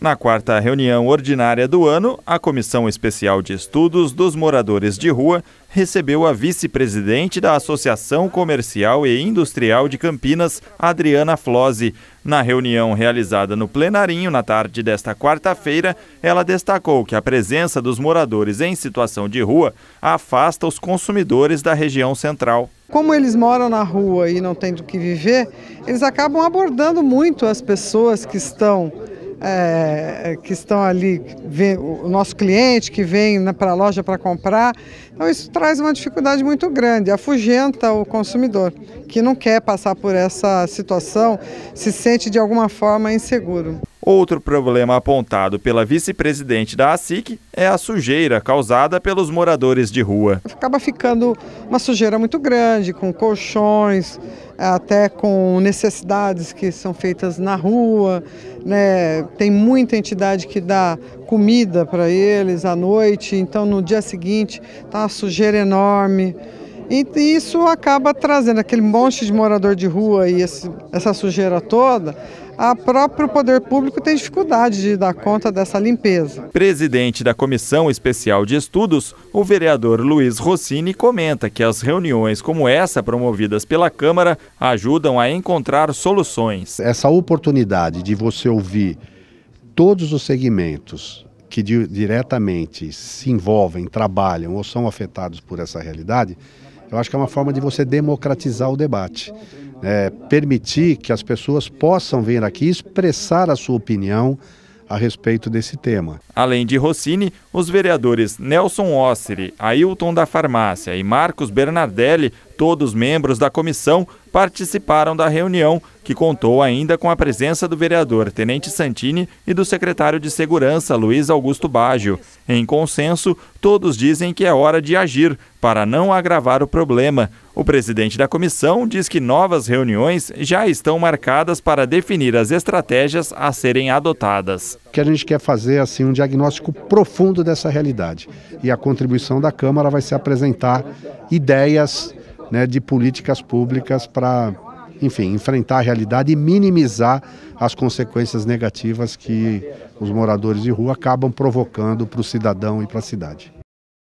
Na quarta reunião ordinária do ano, a Comissão Especial de Estudos dos Moradores de Rua recebeu a vice-presidente da Associação Comercial e Industrial de Campinas, Adriana Flose. Na reunião realizada no plenarinho na tarde desta quarta-feira, ela destacou que a presença dos moradores em situação de rua afasta os consumidores da região central. Como eles moram na rua e não têm do que viver, eles acabam abordando muito as pessoas que estão é, que estão ali, vem, o nosso cliente que vem para a loja para comprar. Então, isso traz uma dificuldade muito grande, afugenta o consumidor, que não quer passar por essa situação, se sente de alguma forma inseguro. Outro problema apontado pela vice-presidente da ASIC é a sujeira causada pelos moradores de rua. Acaba ficando uma sujeira muito grande, com colchões, até com necessidades que são feitas na rua, né? tem muita entidade que dá comida para eles à noite, então no dia seguinte está uma sujeira enorme. E isso acaba trazendo aquele monte de morador de rua e esse, essa sujeira toda, o próprio poder público tem dificuldade de dar conta dessa limpeza. Presidente da Comissão Especial de Estudos, o vereador Luiz Rossini comenta que as reuniões como essa, promovidas pela Câmara, ajudam a encontrar soluções. Essa oportunidade de você ouvir todos os segmentos que diretamente se envolvem, trabalham ou são afetados por essa realidade, eu acho que é uma forma de você democratizar o debate é, permitir que as pessoas possam vir aqui expressar a sua opinião a respeito desse tema. Além de Rossini, os vereadores Nelson Osseri, Ailton da Farmácia e Marcos Bernardelli Todos os membros da comissão participaram da reunião, que contou ainda com a presença do vereador Tenente Santini e do secretário de Segurança, Luiz Augusto Baggio. Em consenso, todos dizem que é hora de agir para não agravar o problema. O presidente da comissão diz que novas reuniões já estão marcadas para definir as estratégias a serem adotadas. Que a gente quer fazer é, assim um diagnóstico profundo dessa realidade e a contribuição da Câmara vai ser apresentar ideias né, de políticas públicas para, enfim, enfrentar a realidade e minimizar as consequências negativas que os moradores de rua acabam provocando para o cidadão e para a cidade.